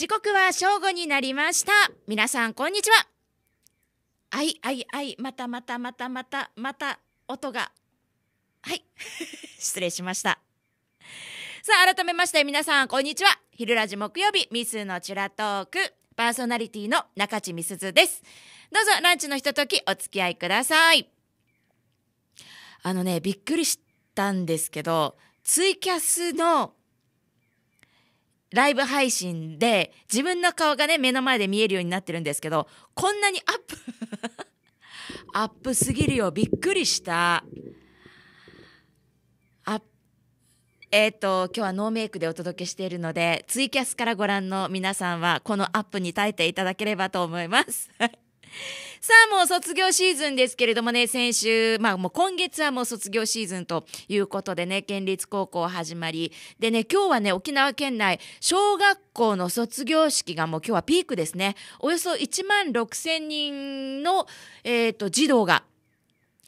時刻は正午になりました皆さんこんにちはあいあいあいまたまたまたまたまた音がはい 失礼しましたさあ改めまして皆さんこんにちは昼ラジ木曜日ミスのチラトークパーソナリティの中地美鈴ですどうぞランチのひとときお付き合いくださいあのねびっくりしたんですけどツイキャスのライブ配信で自分の顔がね目の前で見えるようになってるんですけどこんなにアップ アップすぎるよびっくりしたあえっ、ー、と今日はノーメイクでお届けしているのでツイキャスからご覧の皆さんはこのアップに耐えていただければと思います さあもう卒業シーズンですけれどもね、先週、まあもう今月はもう卒業シーズンということでね、県立高校始まり。でね、今日はね、沖縄県内、小学校の卒業式がもう今日はピークですね。およそ1万6千人の、えっ、ー、と、児童が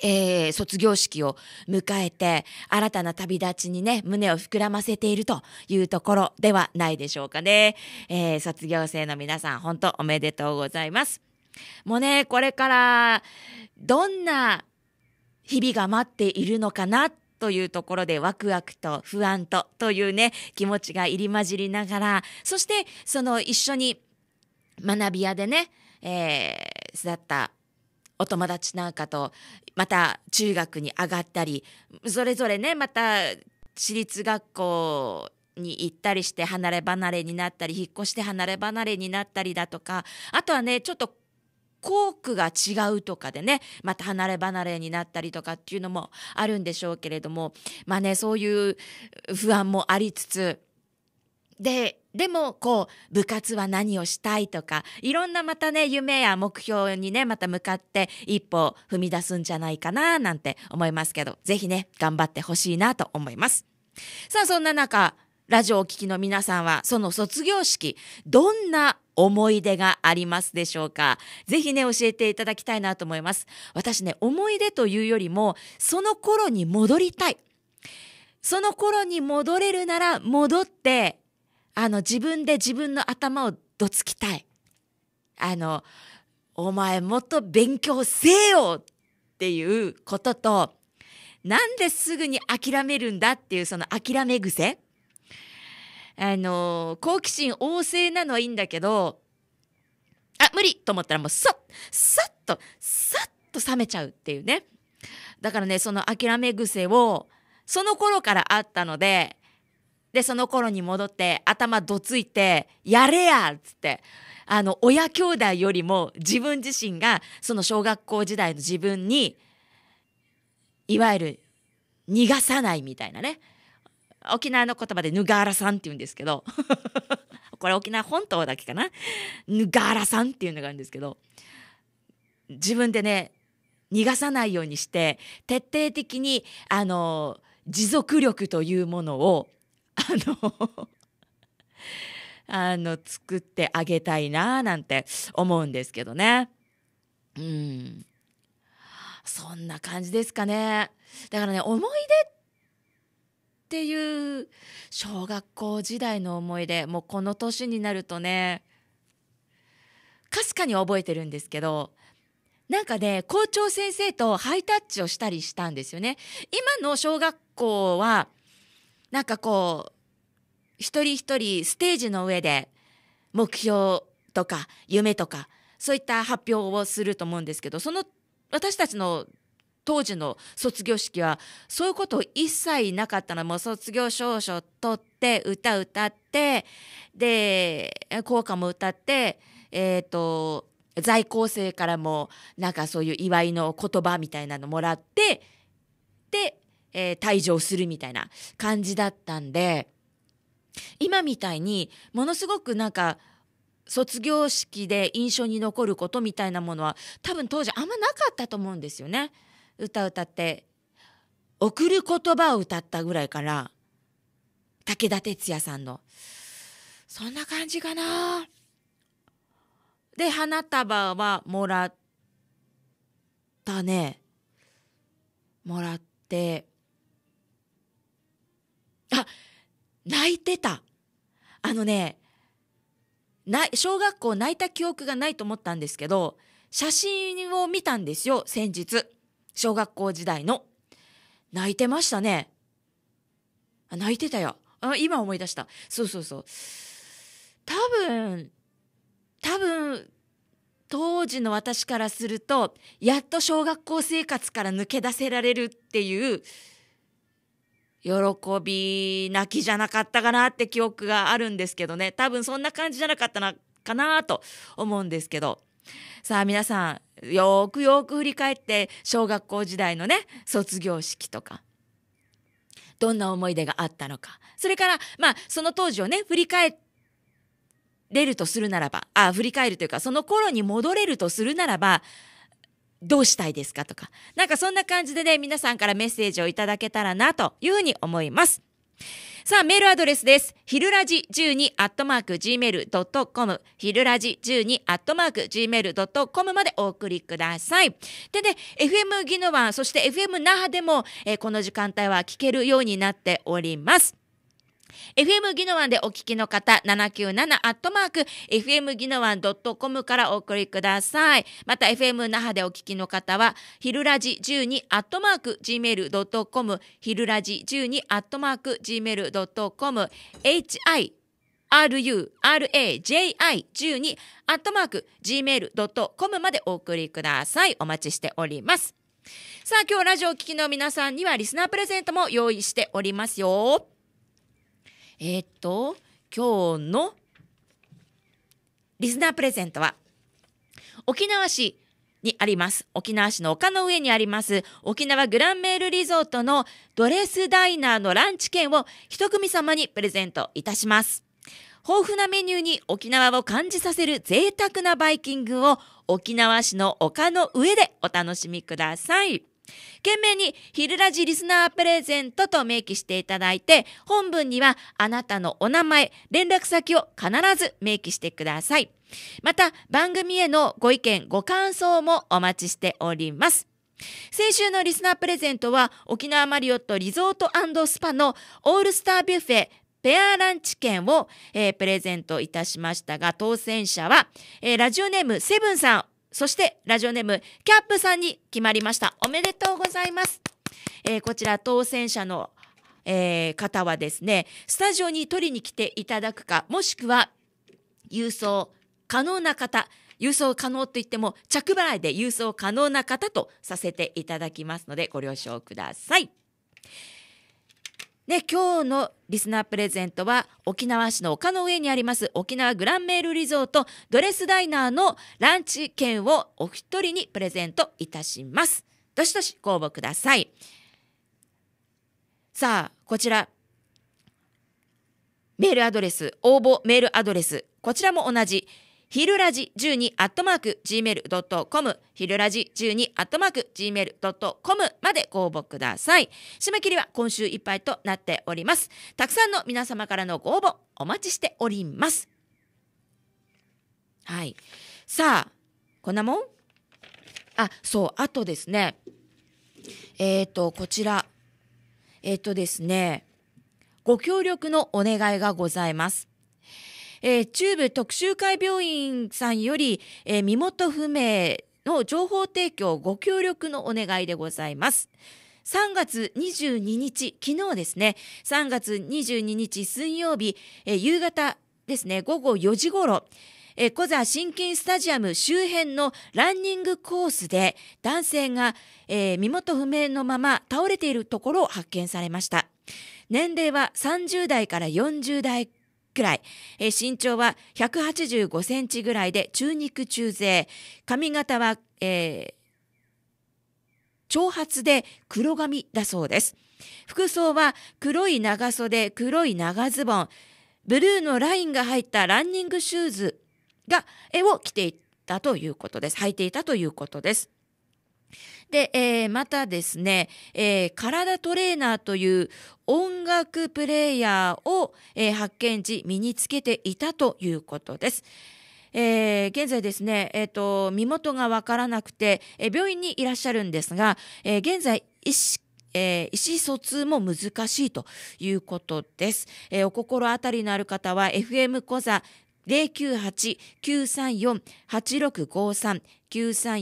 えー、卒業式を迎えて、新たな旅立ちにね、胸を膨らませているというところではないでしょうかね。えー、卒業生の皆さん、本当おめでとうございます。もうね、これからどんな日々が待っているのかなというところでワクワクと不安とというね、気持ちが入り混じりながら、そしてその一緒に学び屋でね、えー、育ったお友達なんかと、また中学に上がったり、それぞれね、また私立学校に行ったりして離れ離れになったり引っ越して離れ離れになったりだとかあとはねちょっと校区が違うとかでねまた離れ離れになったりとかっていうのもあるんでしょうけれどもまあねそういう不安もありつつででもこう部活は何をしたいとかいろんなまたね夢や目標にねまた向かって一歩踏み出すんじゃないかななんて思いますけどぜひね頑張ってほしいなと思います。さあそんな中ラジオを聴きの皆さんはその卒業式どんな思い出がありますでしょうかぜひね教えていただきたいなと思います私ね思い出というよりもその頃に戻りたいその頃に戻れるなら戻ってあの自分で自分の頭をどつきたいあのお前もっと勉強せよっていうこととなんですぐに諦めるんだっていうその諦め癖あの好奇心旺盛なのはいいんだけど、あ、無理と思ったらもうさっ、さっと、さっと冷めちゃうっていうね。だからね、その諦め癖を、その頃からあったので、で、その頃に戻って、頭どついて、やれやっつって、あの、親兄弟よりも自分自身が、その小学校時代の自分に、いわゆる逃がさないみたいなね。沖縄の言葉でヌガーラさんって言うんですけど これ沖縄本島だけかなヌガーラさんっていうのがあるんですけど自分でね逃がさないようにして徹底的にあの持続力というものをあの あの作ってあげたいななんて思うんですけどね。うんそんな感じですかね。だからね、思い出っっていう小学校時代の思い出もうこの年になるとねかすかに覚えてるんですけどなんかね校長先生とハイタッチをしたりしたんですよね。今の小学校はなんかこう一人一人ステージの上で目標とか夢とかそういった発表をすると思うんですけどその私たちの当時の卒業式はそういうこと一切なかったのもう卒業証書取って歌歌ってで校歌も歌ってえっ、ー、と在校生からもなんかそういう祝いの言葉みたいなのもらってで、えー、退場するみたいな感じだったんで今みたいにものすごくなんか卒業式で印象に残ることみたいなものは多分当時あんまなかったと思うんですよね。歌歌って「贈る言葉」を歌ったぐらいから武田鉄矢さんのそんな感じかな。で花束はもらったねもらってあ泣いてたあのねない小学校泣いた記憶がないと思ったんですけど写真を見たんですよ先日。小学校時代の。泣いてましたね。あ泣いてたよ。あ今思い出した。そうそうそう。多分、多分、当時の私からすると、やっと小学校生活から抜け出せられるっていう、喜び泣きじゃなかったかなって記憶があるんですけどね。多分そんな感じじゃなかったな、かなと思うんですけど。さあ皆さんよくよく振り返って小学校時代のね卒業式とかどんな思い出があったのかそれからまあその当時をね振り返れるとするならばあ振り返るというかその頃に戻れるとするならばどうしたいですかとかなんかそんな感じでね皆さんからメッセージをいただけたらなというふうに思います。さあ、メールアドレスです。ひるらじ12アットマーク gmail.com ひるらじ12アットマーク gmail.com までお送りください。でね、FM ギノワン、そして FM 那覇でも、えー、この時間帯は聞けるようになっております。FM ギノワンでお聞きの方、797アットマーク、FM ギノワン .com からお送りください。また、FM 那覇でお聞きの方は、ひるらじ12アットマーク、gmail.com、ひるらじ12アットマーク、gmail.com、hi ruraji12 アットマーク gmail.com までお送りください。お待ちしております。さあ、今日ラジオを聴きの皆さんにはリスナープレゼントも用意しておりますよ。えー、っと今日のリスナープレゼントは沖縄市にあります。沖縄市の丘の上にあります、沖縄グランメールリゾートのドレスダイナーのランチ券を一組様にプレゼントいたします。豊富なメニューに沖縄を感じさせる贅沢なバイキングを沖縄市の丘の上でお楽しみください。懸命にヒルラジリスナープレゼントと明記していただいて、本文にはあなたのお名前、連絡先を必ず明記してください。また、番組へのご意見、ご感想もお待ちしております。先週のリスナープレゼントは沖縄マリオットリゾートスパのオールスタービュッフェペアランチ券を、えー、プレゼントいたしましたが当選者は、えー、ラジオネームセブンさんそしてラジオネームキャップさんに決まりました。おめでとうございます。えー、こちら当選者の、えー、方はですね、スタジオに取りに来ていただくか、もしくは郵送可能な方、郵送可能といっても着払いで郵送可能な方とさせていただきますのでご了承ください。で今日のリスナープレゼントは沖縄市の丘の上にあります沖縄グランメールリゾートドレスダイナーのランチ券をお一人にプレゼントいたします。どしどしご応募ください。さあこちらメールアドレス応募メールアドレスこちらも同じひるラジ12アットマーク gmail.com ひるラジ12アットマーク gmail.com までご応募ください締め切りは今週いっぱいとなっておりますたくさんの皆様からのご応募お待ちしておりますはいさあこんなもんあそうあとですねえっ、ー、とこちらえっ、ー、とですねご協力のお願いがございますえー、中部特集会病院さんより、えー、身元不明の情報提供ご協力のお願いでございます。3月22日、昨日ですね、3月22日水曜日、えー、夕方ですね、午後4時ごろ、えー、小座新金スタジアム周辺のランニングコースで男性が、えー、身元不明のまま倒れているところを発見されました。年齢は30代から40代くらい、えー、身長は185センチぐらいで中肉中背、髪型は、えー、長髪で黒髪だそうです。服装は黒い長袖、黒い長ズボン、ブルーのラインが入ったランニングシューズが、えを着ていたということです。履いていたということです。で、えー、またですね、えー、体トレーナーという音楽プレイヤーを、えー、発見時身につけていたということです。えー、現在ですね、えーと、身元が分からなくて、えー、病院にいらっしゃるんですが、えー、現在意識えー、意思疎通も難しいということです、えー、お心当たりのある方は FM 小座098-934-8653 0 9 3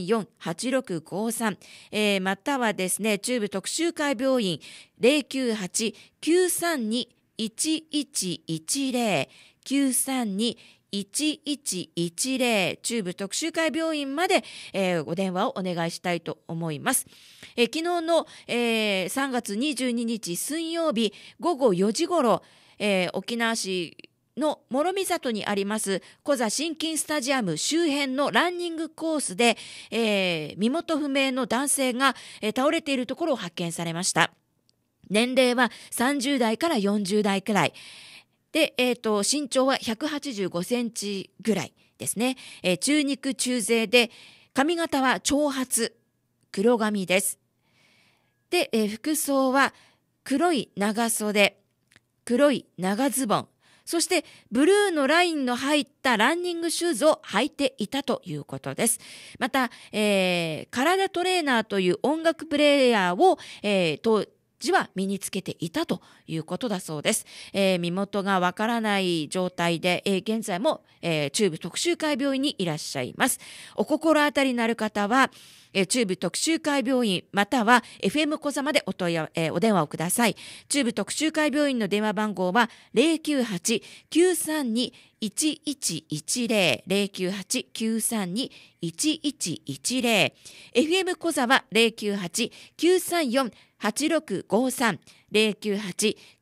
4 8 6 5えー、またはですね、中部特集会病院098-932-1110、932 1110中部特集会病院まで、えー、お電話をお願いしたいと思います。えー、昨日の、えー、3月22日水曜日午後4時ごろ、えー、沖縄市の諸見里にあります小座新金スタジアム周辺のランニングコースで、えー、身元不明の男性が、えー、倒れているところを発見されました。年齢は30代から40代くらい。で、えっ、ー、と、身長は185センチぐらいですね。えー、中肉中背で、髪型は長髪、黒髪です。で、えー、服装は黒い長袖、黒い長ズボン、そしてブルーのラインの入ったランニングシューズを履いていたということです。また、えー、体トレーナーという音楽プレイヤーを、えー、時は身につけていたということだそうです。えー、身元がわからない状態で、えー、現在も、えー、中部特集会病院にいらっしゃいます。お心当たりのある方は、えー、中部特集会病院または FM 小座までお問い合わ、えー、お電話をください。中部特集会病院の電話番号は098-932-1110 098-932-1110 FM 小座は098-934 1 1 1 0 8653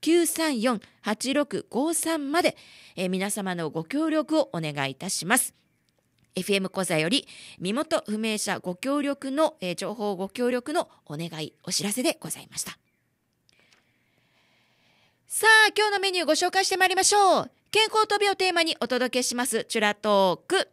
098-934-8653まで、えー、皆様のご協力をお願いいたします。FM 講座より身元不明者ご協力の、えー、情報ご協力のお願いお知らせでございましたさあ今日のメニューご紹介してまいりましょう健康と美をテーマにお届けしますチュラトーク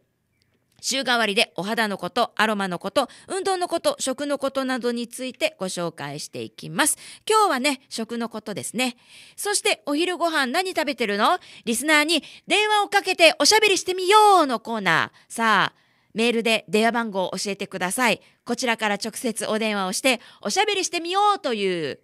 週替わりでお肌のこと、アロマのこと、運動のこと、食のことなどについてご紹介していきます。今日はね、食のことですね。そしてお昼ご飯何食べてるのリスナーに電話をかけておしゃべりしてみようのコーナー。さあ、メールで電話番号を教えてください。こちらから直接お電話をしておしゃべりしてみようという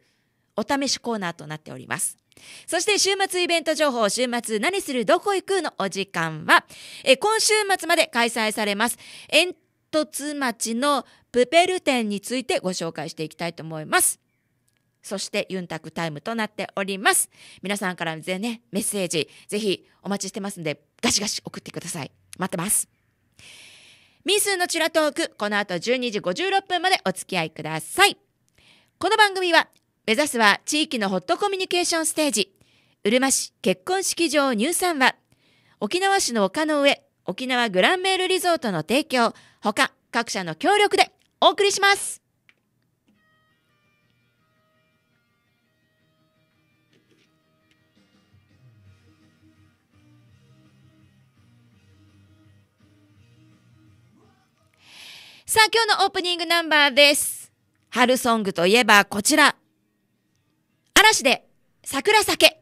お試しコーナーとなっております。そして週末イベント情報、週末何するどこ行くのお時間は、え今週末まで開催されます。煙突町のプペル店についてご紹介していきたいと思います。そしてユンタクタイムとなっております。皆さんからぜね、メッセージ、ぜひお待ちしてますんで、ガシガシ送ってください。待ってます。ミスのチラトーク、この後12時56分までお付き合いください。この番組は目指すは地域のホットコミュニケーションステージ、うるま市結婚式場入産は、沖縄市の丘の上、沖縄グランメールリゾートの提供、ほか各社の協力でお送りします。さあ、今日のオープニングナンバーです。春ソングといえばこちら。梨で桜酒。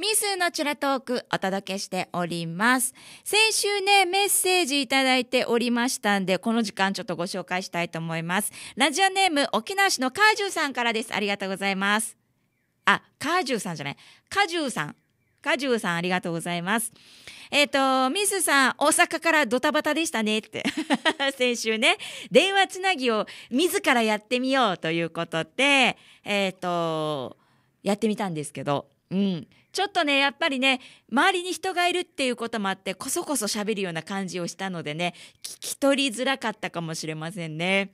ミスのチュラトークお届けしております。先週ね、メッセージいただいておりましたんで、この時間ちょっとご紹介したいと思います。ラジオネーム、沖縄市のカージュさんからです。ありがとうございます。あ、カージュさんじゃない。カジュさん。カジュさんありがとうございます。えっ、ー、と、ミスさん、大阪からドタバタでしたねって。先週ね、電話つなぎを自らやってみようということで、えっ、ー、と、やってみたんですけど、うん。ちょっとね、やっぱりね、周りに人がいるっていうこともあって、こそこそ喋るような感じをしたのでね、聞き取りづらかったかもしれませんね。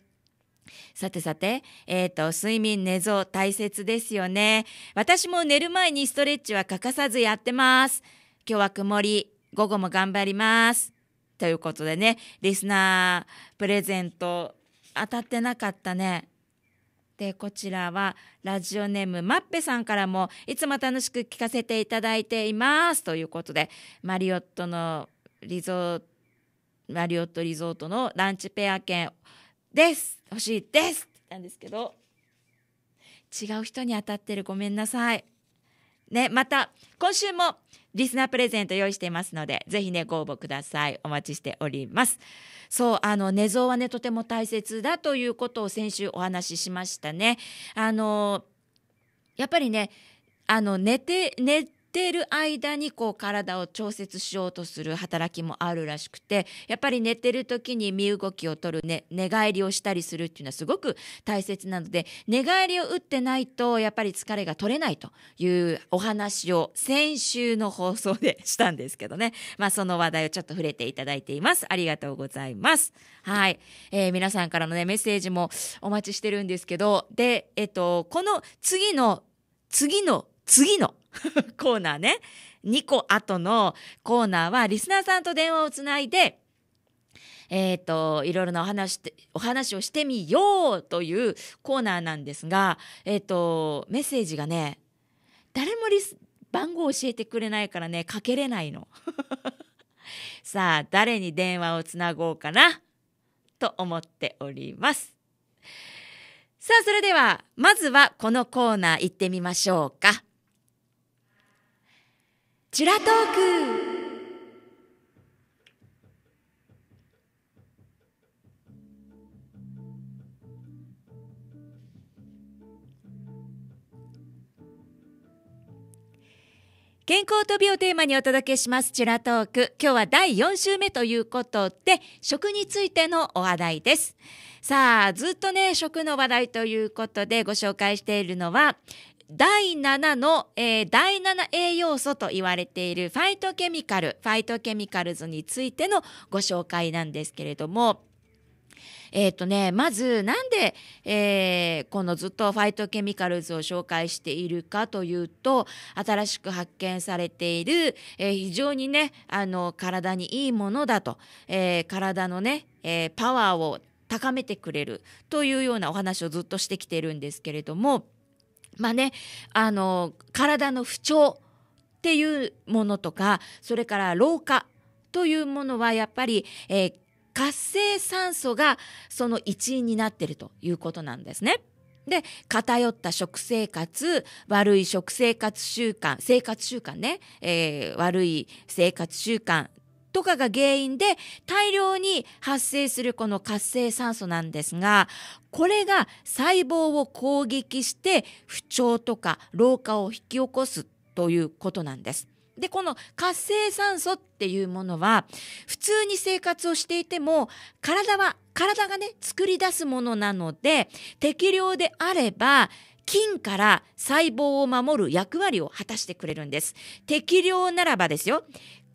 さてさて、えっ、ー、と、睡眠、寝相大切ですよね。私も寝る前にストレッチは欠かさずやってます。今日は曇り、午後も頑張ります。ということでね、リスナープレゼント当たってなかったね。でこちらはラジオネームマッペさんからもいつも楽しく聞かせていただいていますということでマリオットのリゾートマリオットリゾートのランチペア券です欲しいですっって言たんですけど違う人に当たってるごめんなさいねまた今週もリスナープレゼント用意していますので、ぜひね、ご応募ください。お待ちしております。そう、あの、寝相はね、とても大切だということを先週お話ししましたね。あの、やっぱりね、あの、寝て、寝ている間にこう体を調節しようとする働きもあるらしくてやっぱり寝てる時に身動きを取る、ね、寝返りをしたりするっていうのはすごく大切なので寝返りを打ってないとやっぱり疲れが取れないというお話を先週の放送でしたんですけどね、まあ、その話題をちょっと触れていただいています。ありがとうございます。はい、えー、皆さんからの、ね、メッセージもお待ちしてるんですけどで、えっと、この次の次の次の コーナーね。2個後のコーナーは、リスナーさんと電話をつないで、えっ、ー、と、いろいろなお話して、お話をしてみようというコーナーなんですが、えっ、ー、と、メッセージがね、誰もリス、番号教えてくれないからね、かけれないの。さあ、誰に電話をつなごうかな、と思っております。さあ、それでは、まずはこのコーナー行ってみましょうか。ジュラトーク健康と美をテーマにお届けしますチュラトーク今日は第四週目ということで食についてのお話題ですさあずっとね食の話題ということでご紹介しているのは第7の、えー、第7栄養素と言われているファイトケミカル、ファイトケミカルズについてのご紹介なんですけれども、えっ、ー、とね、まずなんで、えー、このずっとファイトケミカルズを紹介しているかというと新しく発見されている、えー、非常にねあの体にいいものだと、え体のね、えパワーを高めてくれるというようなお話をずっとしてきているんですけれども。まあね、あの体の不調っていうものとかそれから老化というものはやっぱり、えー、活性酸素がその一因になっているということなんですね。で偏った食生活悪い食生活習慣生活習慣ね、えー、悪い生活習慣とかが原因で大量に発生するこの活性酸素なんですがこれが細胞を攻撃して不調とか老化を引き起こすということなんです。でこの活性酸素っていうものは普通に生活をしていても体は体がね作り出すものなので適量であれば菌から細胞を守る役割を果たしてくれるんです。適量ならばですよ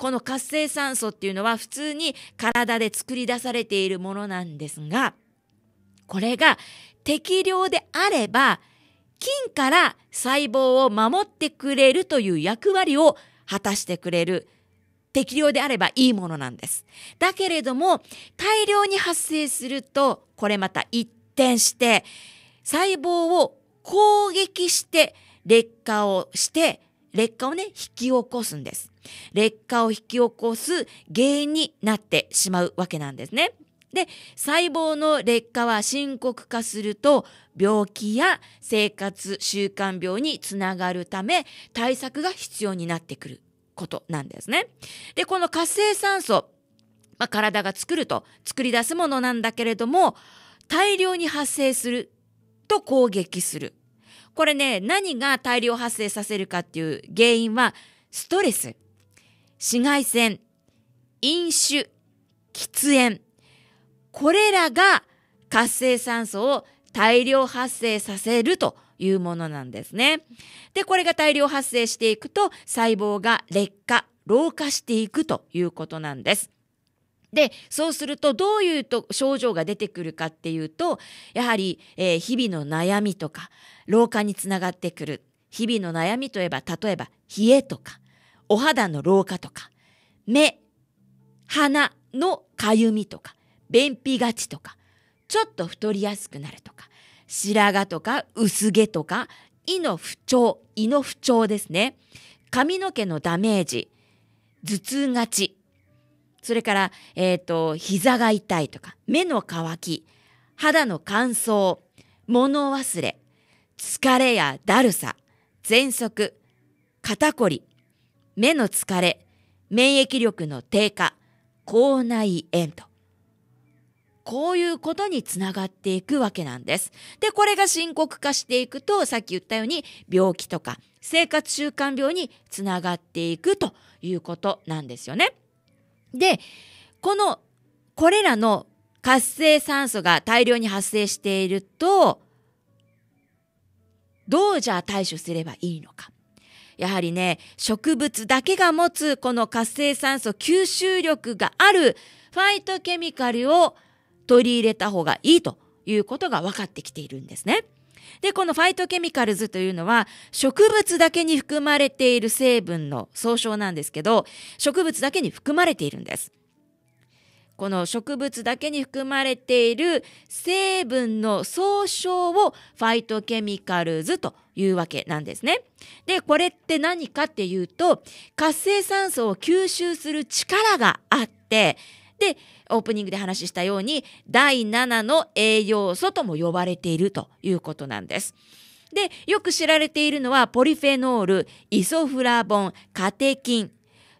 この活性酸素っていうのは普通に体で作り出されているものなんですが、これが適量であれば、菌から細胞を守ってくれるという役割を果たしてくれる適量であればいいものなんです。だけれども、大量に発生すると、これまた一転して、細胞を攻撃して、劣化をして、劣化をね、引き起こすんです。劣化を引き起こす原因になってしまうわけなんですね。で、細胞の劣化は深刻化すると病気や生活習慣病につながるため対策が必要になってくることなんですね。で、この活性酸素、まあ、体が作ると作り出すものなんだけれども大量に発生すると攻撃する。これね、何が大量発生させるかっていう原因は、ストレス、紫外線、飲酒、喫煙、これらが活性酸素を大量発生させるというものなんですね。で、これが大量発生していくと細胞が劣化、老化していくということなんです。でそうするとどういうと症状が出てくるかっていうとやはり、えー、日々の悩みとか老化につながってくる日々の悩みといえば例えば冷えとかお肌の老化とか目鼻のかゆみとか便秘がちとかちょっと太りやすくなるとか白髪とか薄毛とか胃の不調胃の不調ですね髪の毛のダメージ頭痛がちそれから、えっ、ー、と、膝が痛いとか、目の乾き、肌の乾燥、物忘れ、疲れやだるさ、喘息、肩こり、目の疲れ、免疫力の低下、口内炎と。こういうことにつながっていくわけなんです。で、これが深刻化していくと、さっき言ったように病気とか生活習慣病につながっていくということなんですよね。で、この、これらの活性酸素が大量に発生していると、どうじゃあ対処すればいいのか。やはりね、植物だけが持つこの活性酸素吸収力があるファイトケミカルを取り入れた方がいいということが分かってきているんですね。で、このファイトケミカルズというのは、植物だけに含まれている成分の総称なんですけど、植物だけに含まれているんです。この植物だけに含まれている成分の総称をファイトケミカルズというわけなんですね。で、これって何かっていうと、活性酸素を吸収する力があって、で、オープニングで話したように第7の栄養素とも呼ばれているということなんです。で、よく知られているのはポリフェノール、イソフラボン、カテキン。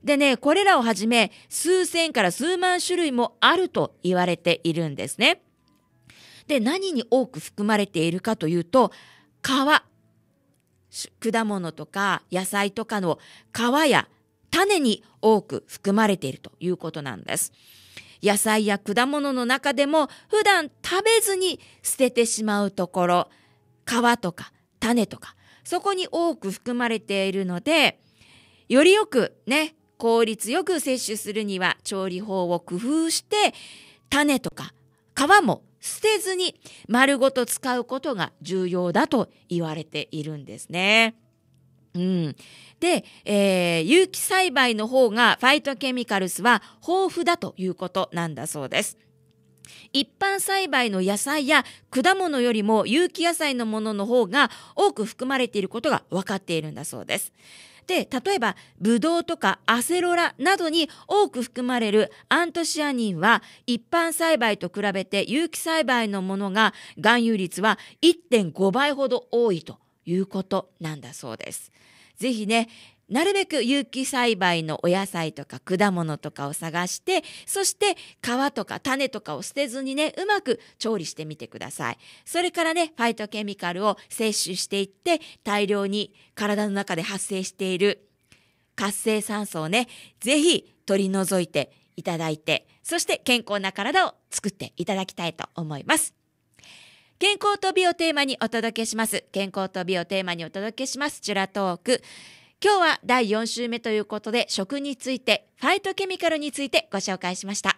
でね、これらをはじめ数千から数万種類もあると言われているんですね。で、何に多く含まれているかというと、皮、果物とか野菜とかの皮や種に多く含まれているということなんです。野菜や果物の中でも普段食べずに捨ててしまうところ、皮とか種とか、そこに多く含まれているので、よりよくね、効率よく摂取するには調理法を工夫して、種とか皮も捨てずに丸ごと使うことが重要だと言われているんですね。うん、で、えー、有機栽培の方がファイトケミカルスは豊富だということなんだそうです。一般栽培の野菜や果物よりも有機野菜のものの方が多く含まれていることが分かっているんだそうです。で例えばブドウとかアセロラなどに多く含まれるアントシアニンは一般栽培と比べて有機栽培のものが含有率は1.5倍ほど多いということなんだそうです。ぜひね、なるべく有機栽培のお野菜とか果物とかを探して、そして皮とか種とかを捨てずにね、うまく調理してみてください。それからね、ファイトケミカルを摂取していって、大量に体の中で発生している活性酸素をね、ぜひ取り除いていただいて、そして健康な体を作っていただきたいと思います。健康と美をテーマにお届けします。健康と美をテーマにお届けします。チュラトーク。今日は第4週目ということで、食について、ファイトケミカルについてご紹介しました。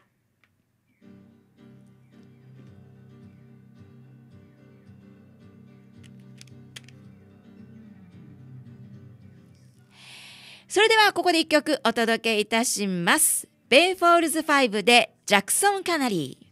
それではここで一曲お届けいたします。ベイフォールズ5でジャクソン・カナリー。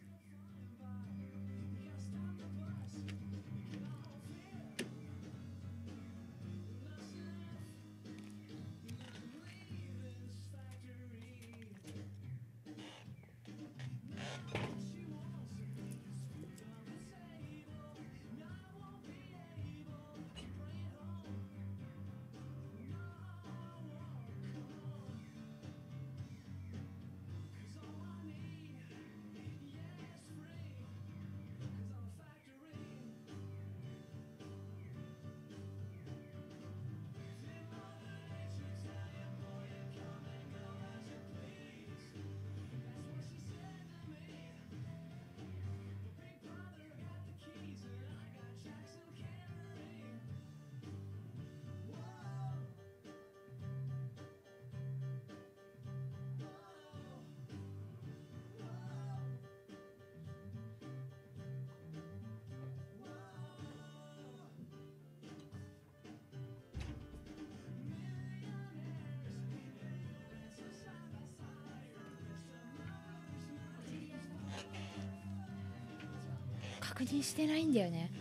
確認してないんだよね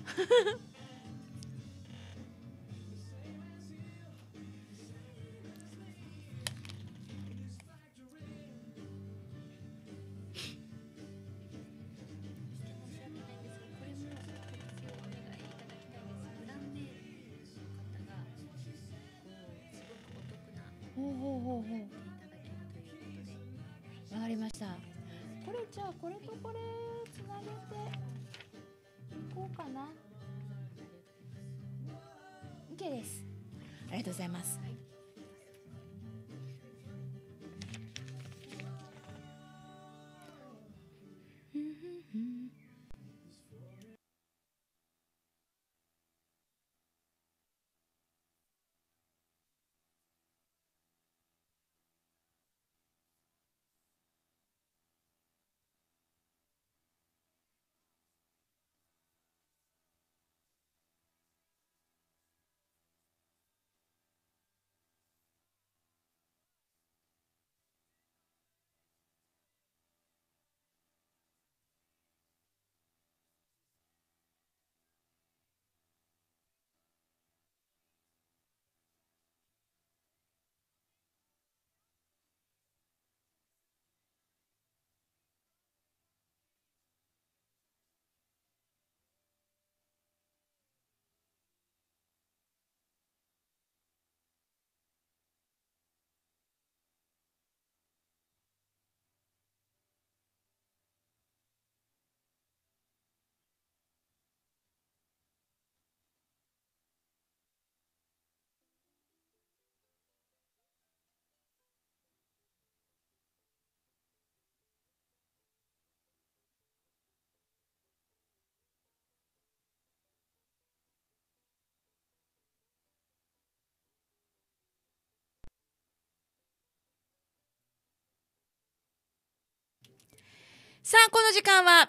さあ、この時間は、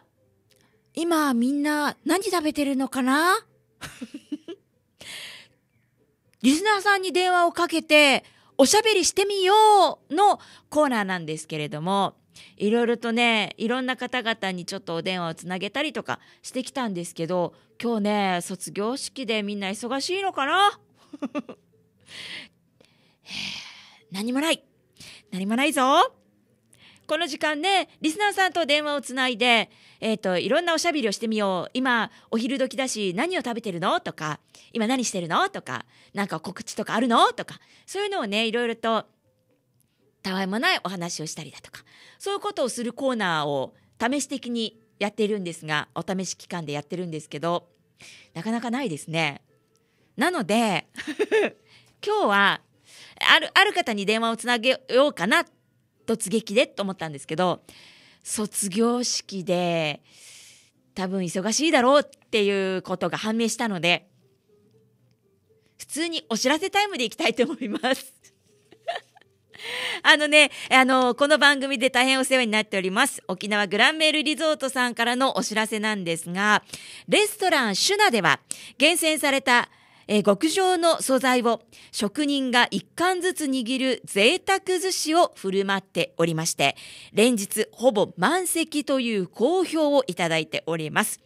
今みんな何食べてるのかな リスナーさんに電話をかけて、おしゃべりしてみようのコーナーなんですけれども、いろいろとね、いろんな方々にちょっとお電話をつなげたりとかしてきたんですけど、今日ね、卒業式でみんな忙しいのかな 何もない何もないぞこの時間ね、リスナーさんと電話をつないで、えっ、ー、と、いろんなおしゃべりをしてみよう。今、お昼時だし、何を食べてるのとか、今何してるのとか、何か告知とかあるのとか、そういうのをね、いろいろと、たわいもないお話をしたりだとか、そういうことをするコーナーを試し的にやってるんですが、お試し期間でやってるんですけど、なかなかないですね。なので 今日は、ある、ある方に電話をつなげようかな突撃でと思ったんですけど卒業式で多分忙しいだろうっていうことが判明したので普通にお知らせタイムでいきたいと思います。あのね、あの、この番組で大変お世話になっております。沖縄グランメールリゾートさんからのお知らせなんですが、レストランシュナでは、厳選されたえ極上の素材を職人が一貫ずつ握る贅沢寿司を振る舞っておりまして、連日ほぼ満席という好評をいただいております。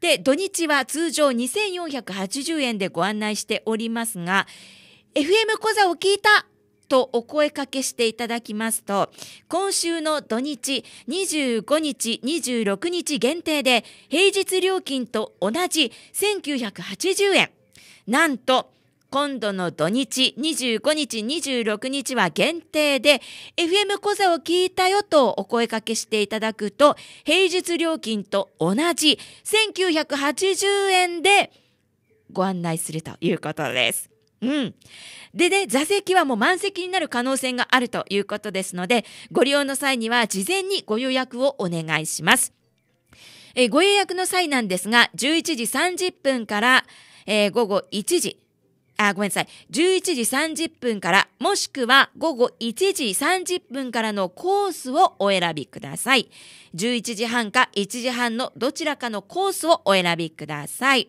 で、土日は通常2480円でご案内しておりますが、FM 講座を聞いたとお声かけしていただきますと、今週の土日、25日、26日限定で、平日料金と同じ1980円。なんと、今度の土日、25日、26日は限定で、FM 講座を聞いたよとお声掛けしていただくと、平日料金と同じ1980円でご案内するということです。うん。でね、座席はもう満席になる可能性があるということですので、ご利用の際には事前にご予約をお願いします。えご予約の際なんですが、11時30分から、えー、午後1時、あ、ごめんなさい。11時30分から、もしくは午後1時30分からのコースをお選びください。11時半か1時半のどちらかのコースをお選びください。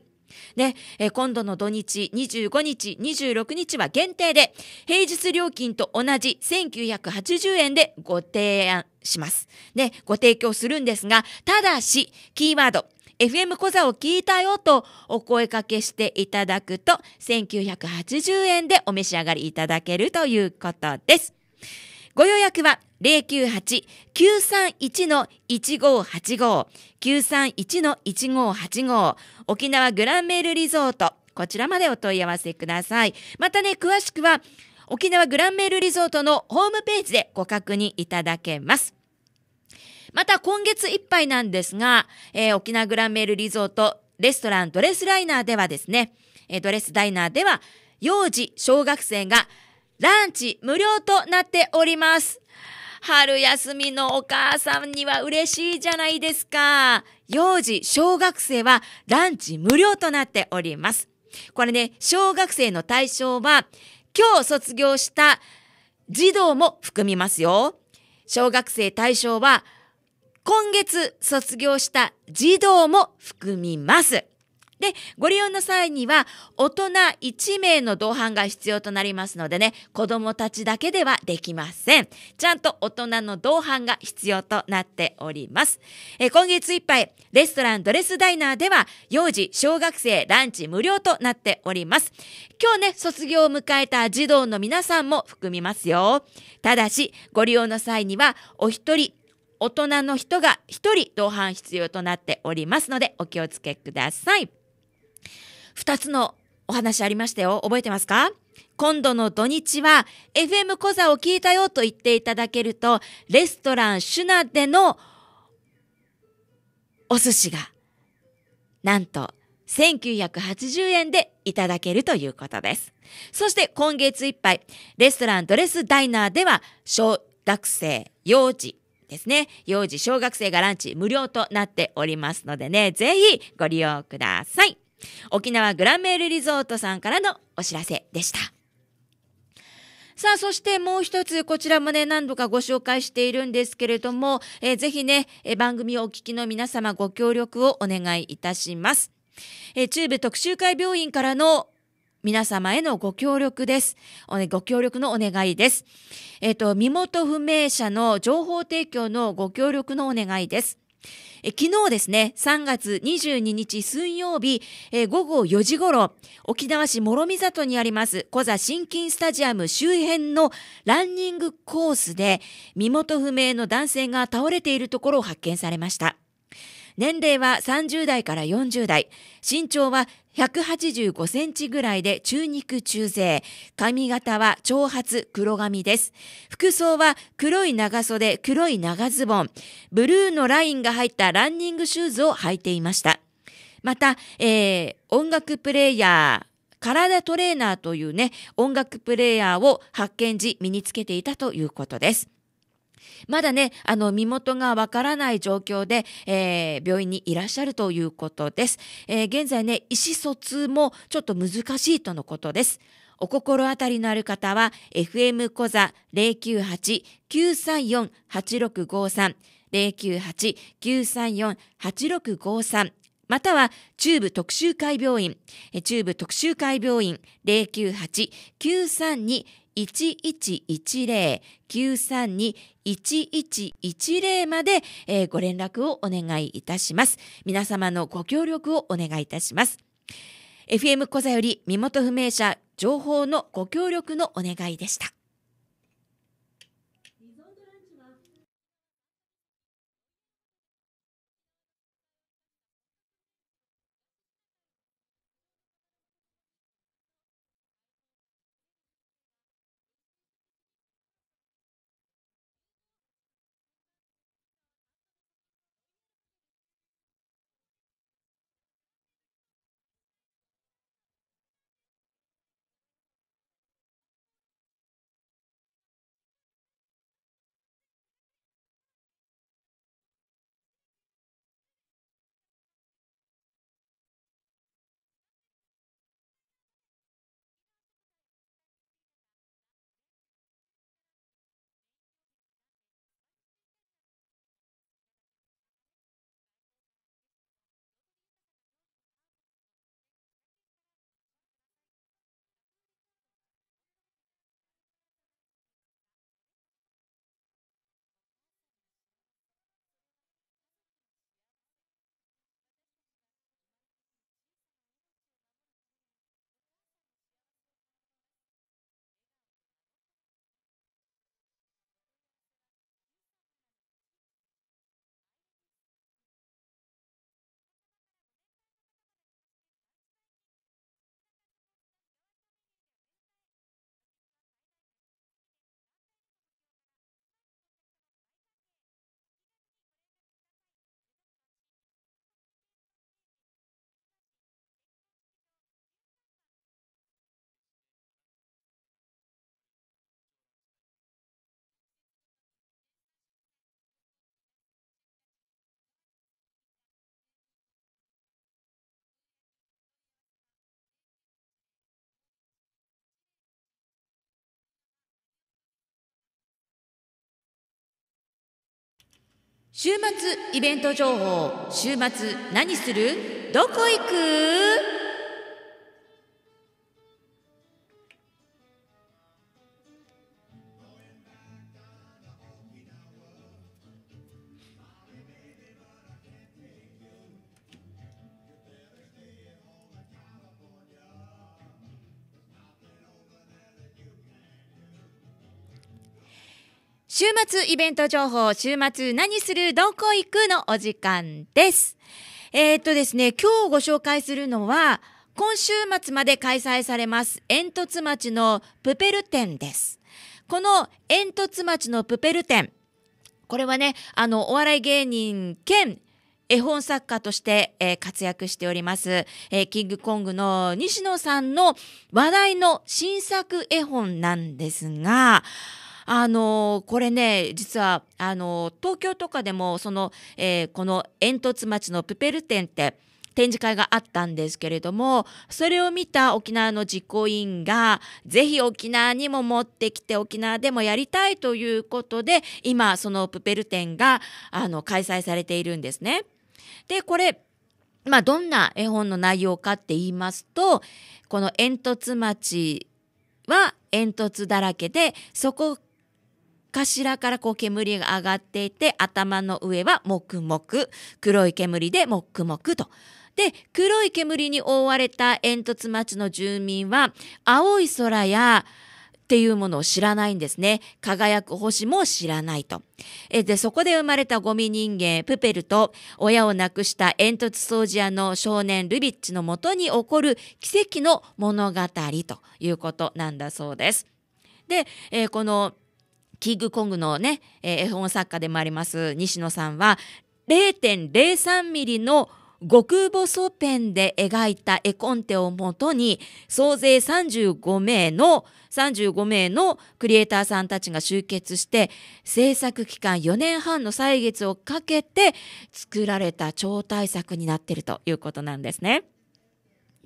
ね、え今度の土日、25日、26日は限定で、平日料金と同じ1980円でご提案します。ね、ご提供するんですが、ただし、キーワード、FM 小座を聞いたよとお声掛けしていただくと1980円でお召し上がりいただけるということです。ご予約は098-931-1585 931-1585沖縄グランメールリゾートこちらまでお問い合わせください。またね、詳しくは沖縄グランメールリゾートのホームページでご確認いただけます。また今月いっぱいなんですが、えー、沖縄グランメールリゾートレストランドレスライナーではですね、えー、ドレスダイナーでは幼児、小学生がランチ無料となっております。春休みのお母さんには嬉しいじゃないですか。幼児、小学生はランチ無料となっております。これね、小学生の対象は、今日卒業した児童も含みますよ。小学生対象は、今月卒業した児童も含みます。で、ご利用の際には、大人1名の同伴が必要となりますのでね、子供たちだけではできません。ちゃんと大人の同伴が必要となっております。え今月いっぱい、レストランドレスダイナーでは、幼児、小学生、ランチ無料となっております。今日ね、卒業を迎えた児童の皆さんも含みますよ。ただし、ご利用の際には、お一人大人の人が1人同伴必要となっておりますのでお気をつけください。2つのお話ありましたよ。覚えてますか今度の土日は FM 講座を聞いたよと言っていただけると、レストランシュナでのお寿司が、なんと1980円でいただけるということです。そして今月いっぱい、レストランドレスダイナーでは、小学生、幼児、ですね、幼児小学生がランチ無料となっておりますのでね、ぜひご利用ください。沖縄グランメールリゾートさんからのお知らせでした。さあ、そしてもう一つ、こちらもね、何度かご紹介しているんですけれども、えー、ぜひね、え番組をお聞きの皆様ご協力をお願いいたします。え中部特集会病院からの皆様へのご協力です。ご協力のお願いです。えっ、ー、と、身元不明者の情報提供のご協力のお願いです。昨日ですね、3月22日水曜日、え午後4時頃、沖縄市諸見里にあります、小座新金スタジアム周辺のランニングコースで、身元不明の男性が倒れているところを発見されました。年齢は30代から40代、身長は185センチぐらいで中肉中背。髪型は長髪黒髪です。服装は黒い長袖、黒い長ズボン、ブルーのラインが入ったランニングシューズを履いていました。また、えー、音楽プレイヤー、体トレーナーというね、音楽プレイヤーを発見時身につけていたということです。まだね、あの、身元がわからない状況で、えー、病院にいらっしゃるということです。えー、現在ね、意思疎通もちょっと難しいとのことです。お心当たりのある方は、FM 小座098-934-8653、098-934-8653または中部特集会病院、中部特集会病院098-932-1110、932-1110まで、えー、ご連絡をお願いいたします。皆様のご協力をお願いいたします。FM 小座より身元不明者情報のご協力のお願いでした。週末イベント情報週末何するどこ行く末イベント情報、週末何するどこ行くのお時間です。えー、っとですね、今日ご紹介するのは、今週末まで開催されます、煙突町のプペル展です。この煙突町のプペル展、これはね、あの、お笑い芸人兼絵本作家として、えー、活躍しております、えー、キングコングの西野さんの話題の新作絵本なんですが、あのこれね実はあの東京とかでもその、えー、この煙突町のプペル展って展示会があったんですけれどもそれを見た沖縄の実行委員がぜひ沖縄にも持ってきて沖縄でもやりたいということで今そのプペル展があの開催されているんですね。でこれまあ、どんな絵本の内容かって言いますとこの煙突町は煙突だらけでそこ頭からこう煙が上がっていて頭の上は黙々黒い煙で黙々と。で黒い煙に覆われた煙突町の住民は青い空やっていうものを知らないんですね。輝く星も知らないと。えで、そこで生まれたゴミ人間、プペルと、親を亡くした煙突掃除屋の少年ルビッチのもとに起こる奇跡の物語ということなんだそうです。で、えー、このキングコングのね、えー、絵本作家でもあります西野さんは0.03ミリの極細ペンで描いた絵コンテをもとに総勢35名の35名のクリエイターさんたちが集結して制作期間4年半の歳月をかけて作られた超大作になっているということなんですね。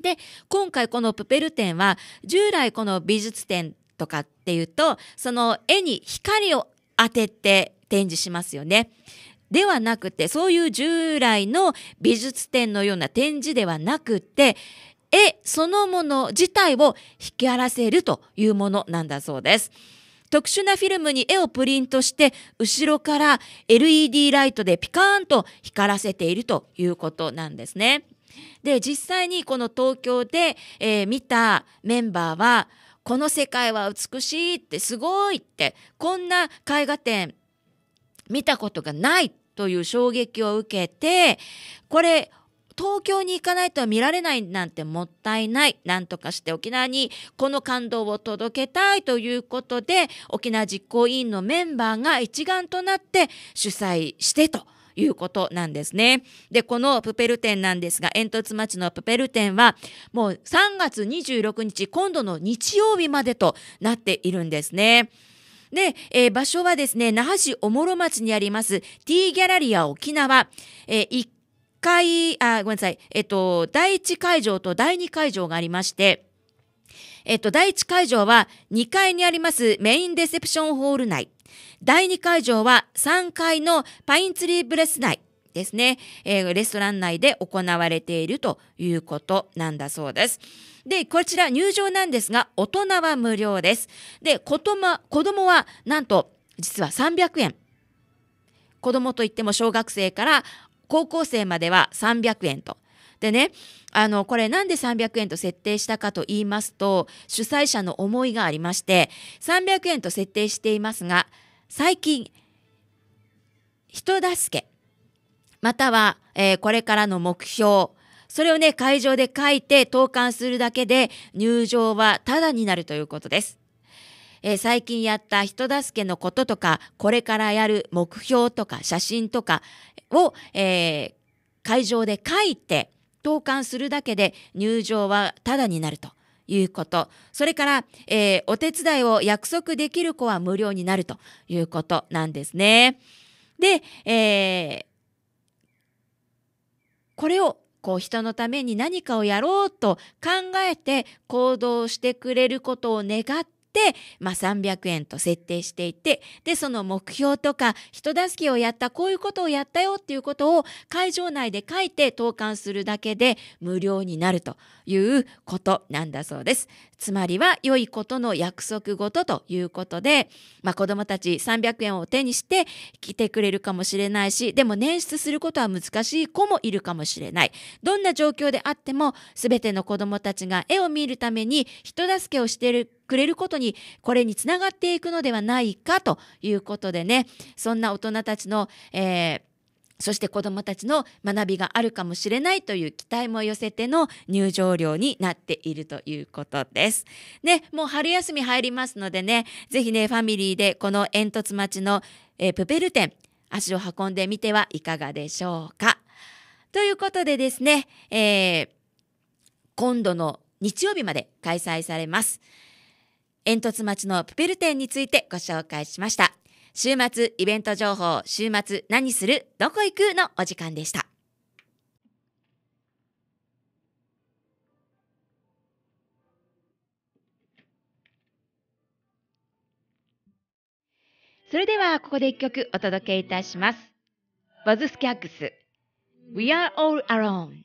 で今回このプペル展は従来この美術展とかっていうとその絵に光を当てて展示しますよね。ではなくてそういう従来の美術展のような展示ではなくて絵そのもの自体を光らせるというものなんだそうです。特殊なフィルムに絵をプリントして後ろから LED ライトでピカーンと光らせているということなんですね。で実際にこの東京で、えー、見たメンバーはこの世界は美しいってすごいってこんな絵画展見たことがないという衝撃を受けてこれ東京に行かないと見られないなんてもったいない。なんとかして沖縄にこの感動を届けたいということで、沖縄実行委員のメンバーが一丸となって主催してということなんですね。で、このプペル展なんですが、煙突町のプペル展は、もう3月26日、今度の日曜日までとなっているんですね。で、えー、場所はですね、那覇市おもろ町にあります T ギャラリア沖縄、えー、1階、あ、ごめんなさい、えっ、ー、と、第1会場と第2会場がありまして、えっ、ー、と、第1会場は2階にありますメインデセプションホール内。第2会場は3階のパインツリーブレス内ですね、えー、レストラン内で行われているということなんだそうです。で、こちら入場なんですが、大人は無料です。で、子供子供はなんと実は300円。子供といっても小学生から高校生までは300円と。でね、あのこれなんで300円と設定したかと言いますと主催者の思いがありまして300円と設定していますが最近人助けまたは、えー、これからの目標それをね会場で書いて投函するだけで入場はタダになるということです。え最近やった人助けのこととか、これからやる目標とか写真とかを、えー、会場で書いて、投函するだけで入場はタダになると。いうこと。それから、えー、お手伝いを約束できる子は無料になるということなんですね。で、えー、これをこう人のために何かをやろうと考えて行動してくれることを願っ、まあ、300円と設定していてでその目標とか人助けをやったこういうことをやったよっていうことを会場内で書いて投函するだけで無料になるということなんだそうです。つまりは良いことの約束事ということで、まあ、子どもたち300円を手にして来てくれるかもしれないしでも捻出することは難しい子もいるかもしれないどんな状況であっても全ての子どもたちが絵を見るために人助けをしているくれることにこれにつながっていくのではないかということでねそんな大人たちの、えー、そして子どもたちの学びがあるかもしれないという期待も寄せての入場料になっているということです。ね、もう春休み入りますのでね、ぜひね、ファミリーでこの煙突町の、えー、プペル店、足を運んでみてはいかがでしょうか。ということでですね、えー、今度の日曜日まで開催されます。煙突町のプペル店についてご紹介しました。週末イベント情報、週末何する、どこ行くのお時間でした。それではここで一曲お届けいたします。バズスキャックス We are all alone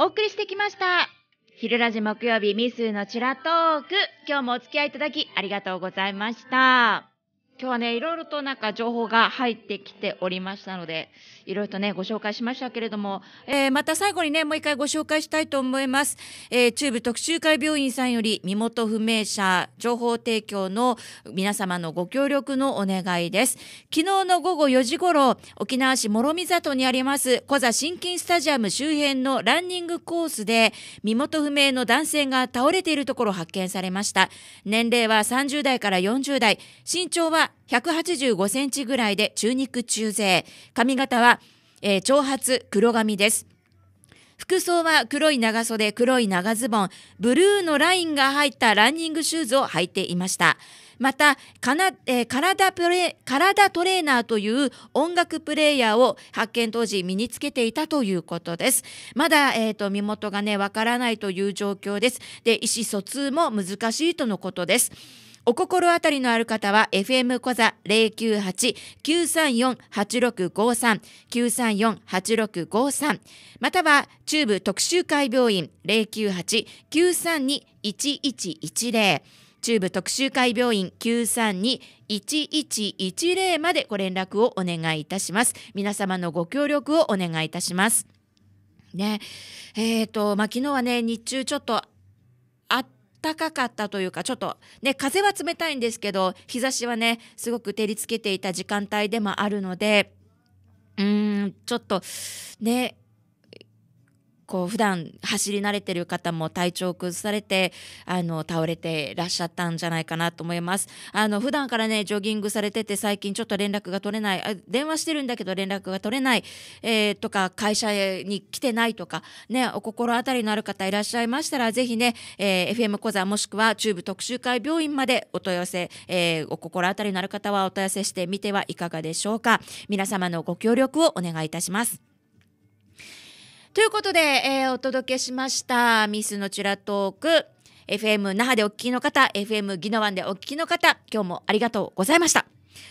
お送りしてきました。昼ラジ木曜日ミスのチラトーク。今日もお付き合いいただきありがとうございました。今日はね、いろいろとなんか情報が入ってきておりましたので、いろいろとね、ご紹介しましたけれども、えー、また最後にね、もう一回ご紹介したいと思います。えー、中部特集会病院さんより、身元不明者情報提供の皆様のご協力のお願いです。昨日の午後4時頃、沖縄市諸見里にあります、小座新金スタジアム周辺のランニングコースで、身元不明の男性が倒れているところ発見されました。年齢は30代から40代、身長は185センチぐらいで中肉中背。髪型は、えー、長髪黒髪です。服装は黒い長袖、黒い長ズボン、ブルーのラインが入ったランニングシューズを履いていました。また、えー、体プレ体トレーナーという音楽プレーヤーを発見当時身につけていたということです。まだ、えーと身元がね、わからないという状況です。で、意思疎通も難しいとのことです。お心当たりのある方は FM 小座098-934-8653 934-8653または中部特集会病院098-932-1110中部特集会病院九三二一一一0までご連絡をお願いいたします皆様のご協力をお願いいたしますねえーとまあ、昨日はね日中ちょっと暖かかったというか、ちょっとね、風は冷たいんですけど、日差しはね、すごく照りつけていた時間帯でもあるので、うーん、ちょっとね、こう普段走り慣れてる方も体調を崩されてあの倒れてらっしゃったんじゃないかなと思いますあの普段からねジョギングされてて最近ちょっと連絡が取れない電話してるんだけど連絡が取れない、えー、とか会社に来てないとかねお心当たりのある方いらっしゃいましたらぜひね、えー、FM 講座もしくは中部特集会病院までお問い合わせ、えー、お心当たりのある方はお問い合わせしてみてはいかがでしょうか皆様のご協力をお願いいたしますということで、えー、お届けしましたミスのチュラトーク FM 那覇でお聞きの方 FM 宜野湾でお聞きの方今日もありがとうございました。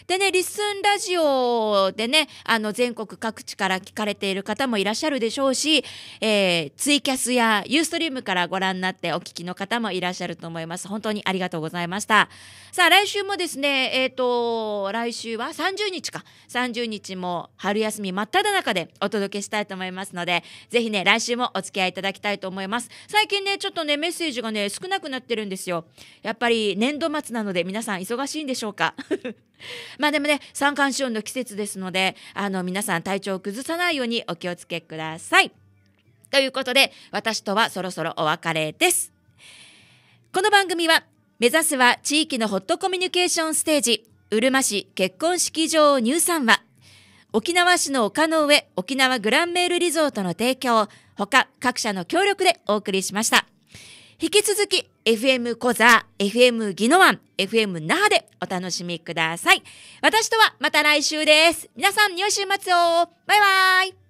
でね、リッスンラジオでね、あの、全国各地から聞かれている方もいらっしゃるでしょうし、えー、ツイキャスやユーストリームからご覧になってお聞きの方もいらっしゃると思います。本当にありがとうございました。さあ、来週もですね、えっ、ー、と、来週は30日か。30日も春休み真っ只中でお届けしたいと思いますので、ぜひね、来週もお付き合いいただきたいと思います。最近ね、ちょっとね、メッセージがね、少なくなってるんですよ。やっぱり年度末なので皆さん忙しいんでしょうか。まあでもね、三寒四温の季節ですので、あの皆さん体調を崩さないようにお気をつけください。ということで、私とはそろそろお別れです。この番組は、目指すは地域のホットコミュニケーションステージ、うるま市結婚式場入山は、沖縄市の丘の上沖縄グランメールリゾートの提供、他各社の協力でお送りしました。引き続き FM 小座、FM ギノワン、FM 那覇でお楽しみください。私とはまた来週です。皆さん良い週末をバイバイ